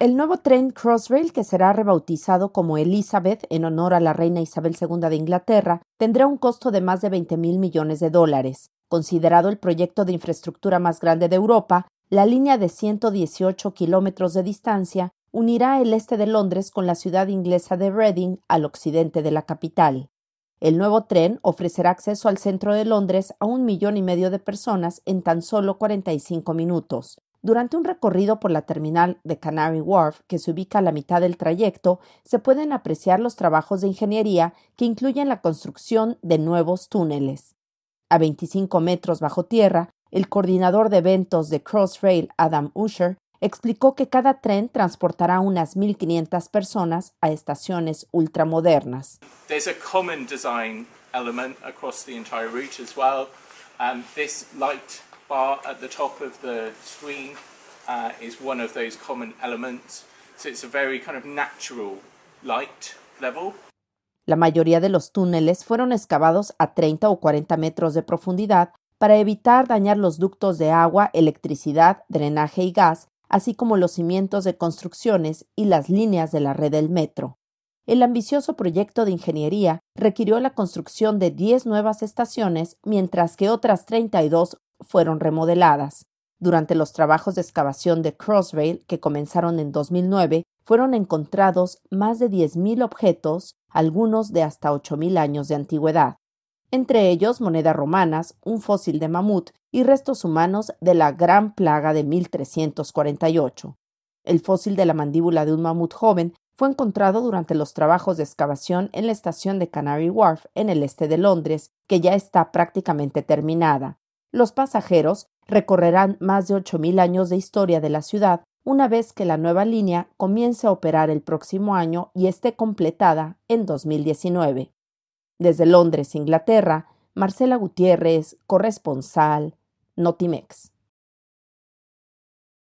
El nuevo tren Crossrail, que será rebautizado como Elizabeth en honor a la reina Isabel II de Inglaterra, tendrá un costo de más de veinte mil millones de dólares. Considerado el proyecto de infraestructura más grande de Europa, la línea de 118 kilómetros de distancia unirá el este de Londres con la ciudad inglesa de Reading al occidente de la capital. El nuevo tren ofrecerá acceso al centro de Londres a un millón y medio de personas en tan solo 45 minutos. Durante un recorrido por la terminal de Canary Wharf, que se ubica a la mitad del trayecto, se pueden apreciar los trabajos de ingeniería que incluyen la construcción de nuevos túneles. A 25 metros bajo tierra, el coordinador de eventos de Crossrail, Adam Usher, explicó que cada tren transportará unas 1.500 personas a estaciones ultramodernas. a common design element across the entire route as well. Um, at the top of the screen uh, is one of those common elements. So it's a very kind of natural light level. La mayoría de los túneles fueron excavados a 30 o 40 metros de profundidad para evitar dañar los ductos de agua, electricidad, drenaje y gas, así como los cimientos de construcciones y las líneas de la red del metro. El ambicioso proyecto de ingeniería requirió la construcción de 10 nuevas estaciones, mientras que otras 32 fueron remodeladas. Durante los trabajos de excavación de Crossrail, que comenzaron en 2009, fueron encontrados más de 10.000 objetos, algunos de hasta 8.000 años de antigüedad, entre ellos monedas romanas, un fósil de mamut y restos humanos de la Gran Plaga de 1348. El fósil de la mandíbula de un mamut joven fue encontrado durante los trabajos de excavación en la estación de Canary Wharf, en el este de Londres, que ya está prácticamente terminada. Los pasajeros recorrerán más de 8.000 años de historia de la ciudad una vez que la nueva línea comience a operar el próximo año y esté completada en 2019. Desde Londres, Inglaterra, Marcela Gutiérrez, corresponsal, Notimex.